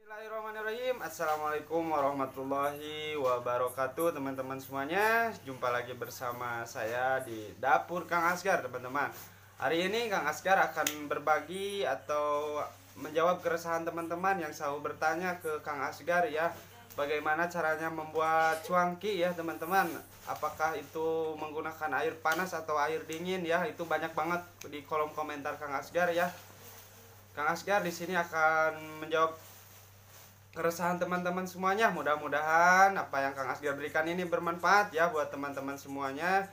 Bismillahirrahmanirrahim Assalamualaikum warahmatullahi wabarakatuh Teman-teman semuanya Jumpa lagi bersama saya di Dapur Kang Asgar teman-teman Hari ini Kang Asgar akan berbagi Atau menjawab keresahan teman-teman Yang selalu bertanya ke Kang Asgar ya Bagaimana caranya membuat cuangki ya teman-teman Apakah itu menggunakan air panas atau air dingin ya Itu banyak banget di kolom komentar Kang Asgar ya Kang Asgar di sini akan menjawab keresahan teman-teman semuanya. Mudah-mudahan apa yang Kang Asgar berikan ini bermanfaat ya buat teman-teman semuanya.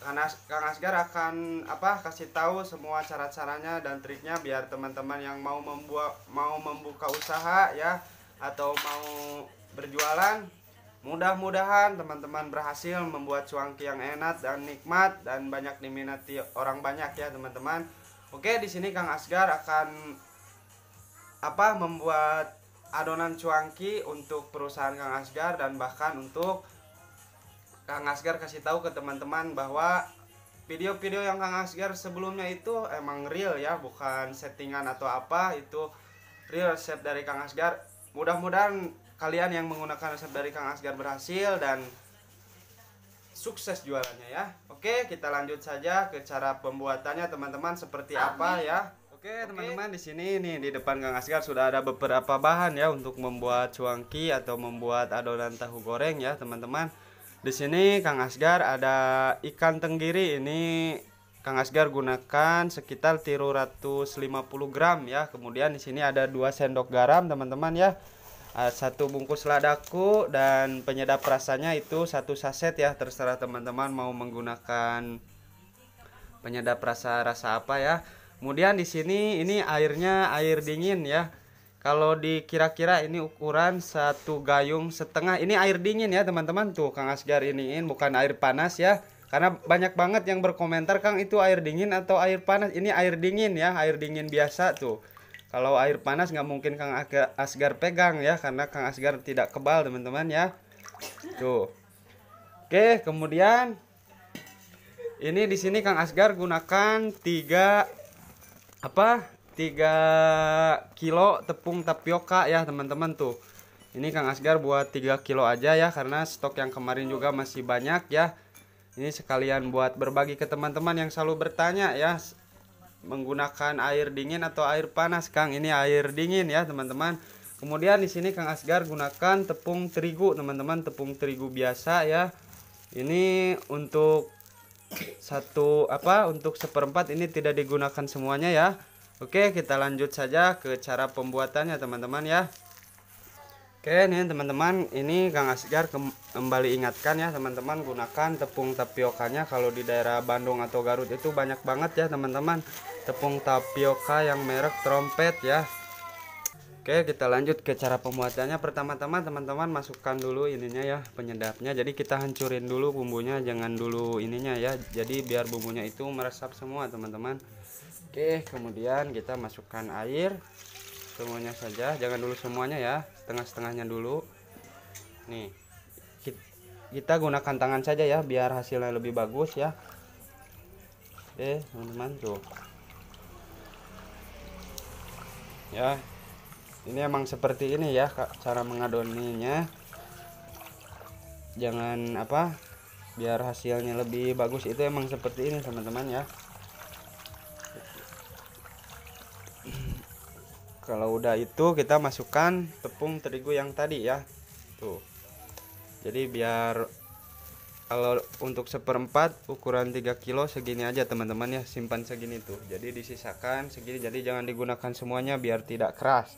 karena Kang Asgar akan apa kasih tahu semua cara-caranya dan triknya biar teman-teman yang mau membuat mau membuka usaha ya atau mau berjualan Mudah-mudahan teman-teman berhasil membuat cuangki yang enak dan nikmat dan banyak diminati orang banyak ya teman-teman. Oke, di sini Kang Asgar akan apa membuat adonan cuangki untuk perusahaan Kang Asgar dan bahkan untuk Kang Asgar kasih tahu ke teman-teman bahwa video-video yang Kang Asgar sebelumnya itu emang real ya, bukan settingan atau apa, itu real resep dari Kang Asgar. Mudah-mudahan kalian yang menggunakan resep dari Kang Asgar berhasil dan sukses jualannya ya. Oke, kita lanjut saja ke cara pembuatannya teman-teman seperti Amin. apa ya. Oke teman-teman di sini nih di depan Kang Asgar sudah ada beberapa bahan ya untuk membuat cuangki atau membuat adonan tahu goreng ya teman-teman. Di sini Kang Asgar ada ikan tenggiri ini Kang Asgar gunakan sekitar 350 gram ya. Kemudian di sini ada 2 sendok garam teman-teman ya. Ah, satu bungkus ladaku dan penyedap rasanya itu satu saset ya. Terserah teman-teman mau menggunakan penyedap rasa rasa apa ya. Kemudian di sini ini airnya air dingin ya. Kalau dikira-kira ini ukuran satu gayung setengah. Ini air dingin ya teman-teman tuh Kang Asgar iniin bukan air panas ya. Karena banyak banget yang berkomentar Kang itu air dingin atau air panas. Ini air dingin ya, air dingin biasa tuh. Kalau air panas nggak mungkin Kang Asgar pegang ya karena Kang Asgar tidak kebal teman-teman ya. Tuh. Oke, kemudian ini di sini Kang Asgar gunakan tiga apa tiga kilo tepung tapioka ya teman-teman tuh ini Kang Asgar buat 3 kilo aja ya karena stok yang kemarin juga masih banyak ya ini sekalian buat berbagi ke teman-teman yang selalu bertanya ya menggunakan air dingin atau air panas Kang ini air dingin ya teman-teman kemudian di sini Kang Asgar gunakan tepung terigu teman-teman tepung terigu biasa ya ini untuk satu apa untuk seperempat ini tidak digunakan semuanya ya Oke kita lanjut saja ke cara pembuatannya teman-teman ya Oke ini teman-teman ini Kang Asgar kembali ingatkan ya teman-teman gunakan tepung tapiokanya kalau di daerah Bandung atau Garut itu banyak banget ya teman-teman tepung tapioka yang merek trompet ya Oke, kita lanjut ke cara pembuatannya. Pertama-tama teman-teman masukkan dulu ininya ya, penyedapnya. Jadi kita hancurin dulu bumbunya, jangan dulu ininya ya. Jadi biar bumbunya itu meresap semua, teman-teman. Oke, kemudian kita masukkan air semuanya saja, jangan dulu semuanya ya, setengah-setengahnya dulu. Nih. Kita gunakan tangan saja ya biar hasilnya lebih bagus ya. Oke, teman-teman tuh. Ya, ini emang seperti ini ya cara mengadoninya jangan apa biar hasilnya lebih bagus itu emang seperti ini teman-teman ya kalau udah itu kita masukkan tepung terigu yang tadi ya tuh jadi biar kalau untuk seperempat ukuran 3 kilo segini aja teman-teman ya simpan segini tuh jadi disisakan segini jadi jangan digunakan semuanya biar tidak keras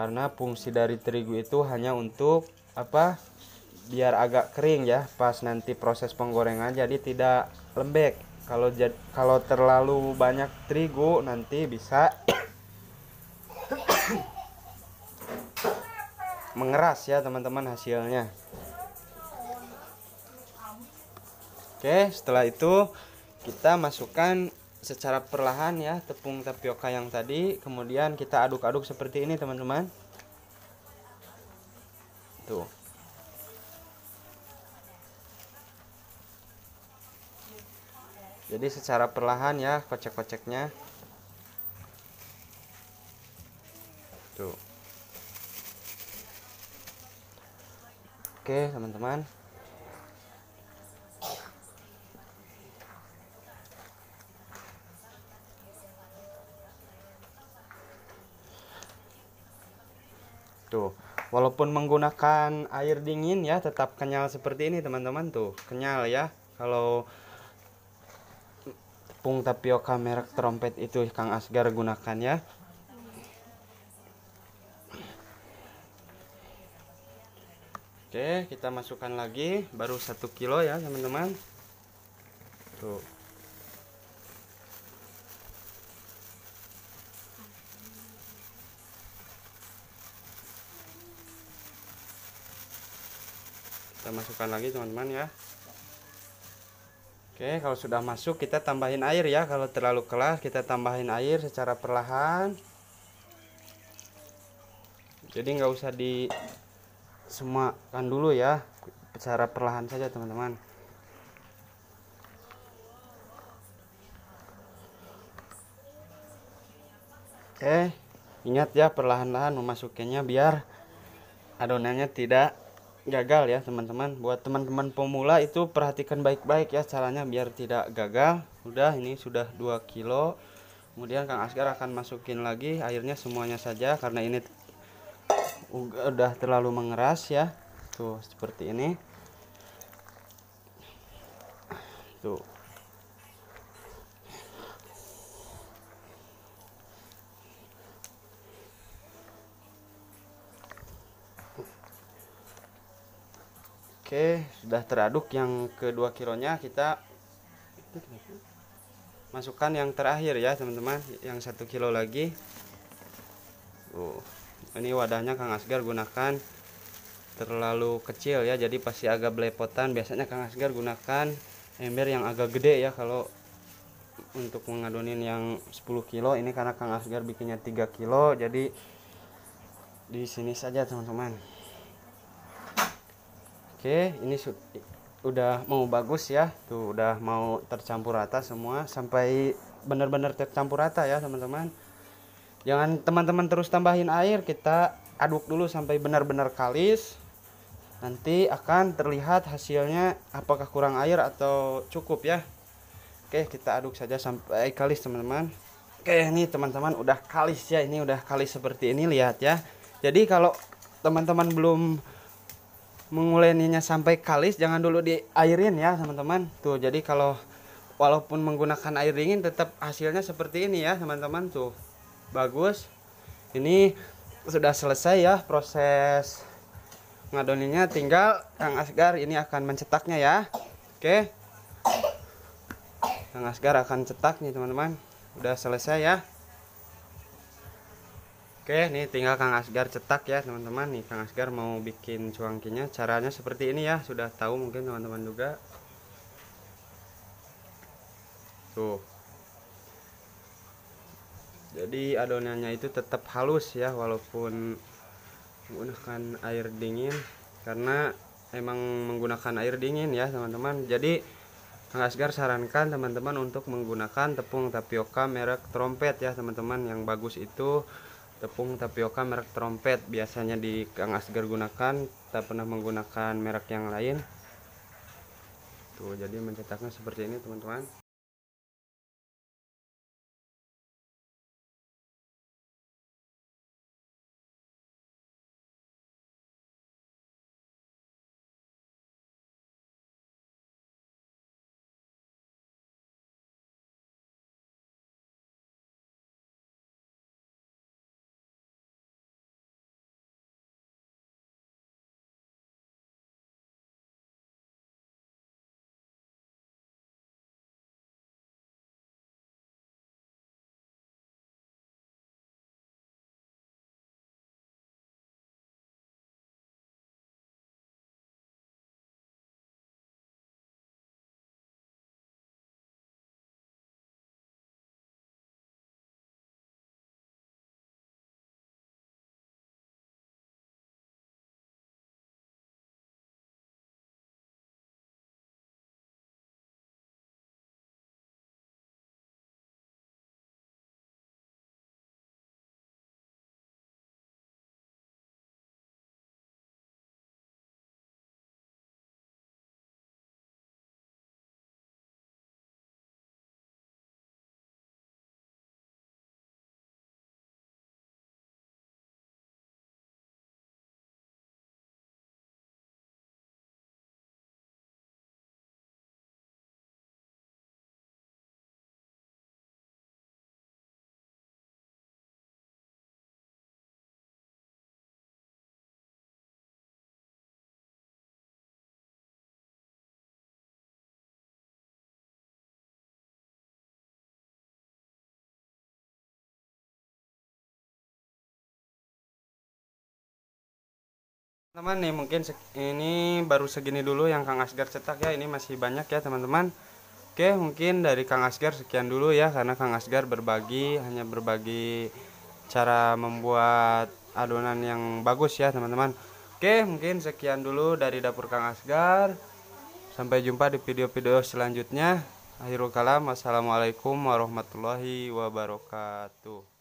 karena fungsi dari terigu itu hanya untuk apa biar agak kering ya pas nanti proses penggorengan jadi tidak lembek kalau kalau terlalu banyak terigu nanti bisa mengeras ya teman-teman hasilnya oke setelah itu kita masukkan secara perlahan ya tepung tapioka yang tadi kemudian kita aduk-aduk seperti ini teman-teman tuh jadi secara perlahan ya kocek-koceknya tuh oke teman-teman Tuh, gitu. walaupun menggunakan air dingin ya tetap kenyal seperti ini teman-teman tuh. Kenyal ya. Kalau tepung tapioka merek trompet itu Kang Asgar gunakan ya. Oke, kita masukkan lagi baru satu kilo ya teman-teman. Tuh. kita masukkan lagi teman-teman ya Oke kalau sudah masuk kita tambahin air ya kalau terlalu keras kita tambahin air secara perlahan jadi nggak usah di semakan dulu ya secara perlahan saja teman-teman Oke ingat ya perlahan-lahan memasukkannya biar adonannya tidak gagal ya teman-teman buat teman-teman pemula itu perhatikan baik-baik ya caranya biar tidak gagal udah ini sudah 2 kilo kemudian Kang Asgar akan masukin lagi airnya semuanya saja karena ini udah terlalu mengeras ya tuh seperti ini tuh Oke, sudah teraduk yang kedua kilonya kita masukkan yang terakhir ya teman-teman, yang satu kilo lagi. Uh, ini wadahnya Kang Asgar gunakan terlalu kecil ya, jadi pasti agak belepotan. Biasanya Kang Asgar gunakan ember yang agak gede ya kalau untuk mengadonin yang 10 kilo ini karena Kang Asgar bikinnya 3 kilo jadi di sini saja teman-teman Oke, ini sudah mau bagus ya. Tuh udah mau tercampur rata semua sampai benar-benar tercampur rata ya, teman-teman. Jangan teman-teman terus tambahin air, kita aduk dulu sampai benar-benar kalis. Nanti akan terlihat hasilnya apakah kurang air atau cukup ya. Oke, kita aduk saja sampai eh, kalis, teman-teman. Oke, ini teman-teman udah kalis ya. Ini udah kalis seperti ini lihat ya. Jadi kalau teman-teman belum menguleninya sampai kalis jangan dulu di airin ya teman-teman tuh jadi kalau walaupun menggunakan air dingin tetap hasilnya seperti ini ya teman-teman tuh bagus ini sudah selesai ya proses ngadoninya tinggal Kang Asgar ini akan mencetaknya ya oke Kang Asgar akan cetak nih teman-teman udah selesai ya Oke, nih tinggal Kang Asgar cetak ya, teman-teman. Nih Kang Asgar mau bikin cuangkinya. Caranya seperti ini ya, sudah tahu mungkin teman-teman juga. Tuh. Jadi adonannya itu tetap halus ya walaupun menggunakan air dingin karena emang menggunakan air dingin ya, teman-teman. Jadi Kang Asgar sarankan teman-teman untuk menggunakan tepung tapioka merek trompet ya, teman-teman. Yang bagus itu tepung tapioka merek trompet biasanya di Kang Asgar gunakan tak pernah menggunakan merek yang lain tuh jadi mencetaknya seperti ini teman-teman teman-teman nih mungkin ini baru segini dulu yang Kang Asgar cetak ya ini masih banyak ya teman-teman oke mungkin dari Kang Asgar sekian dulu ya karena Kang Asgar berbagi hanya berbagi cara membuat adonan yang bagus ya teman-teman oke mungkin sekian dulu dari dapur Kang Asgar sampai jumpa di video-video selanjutnya akhirul kalam wassalamualaikum warahmatullahi wabarakatuh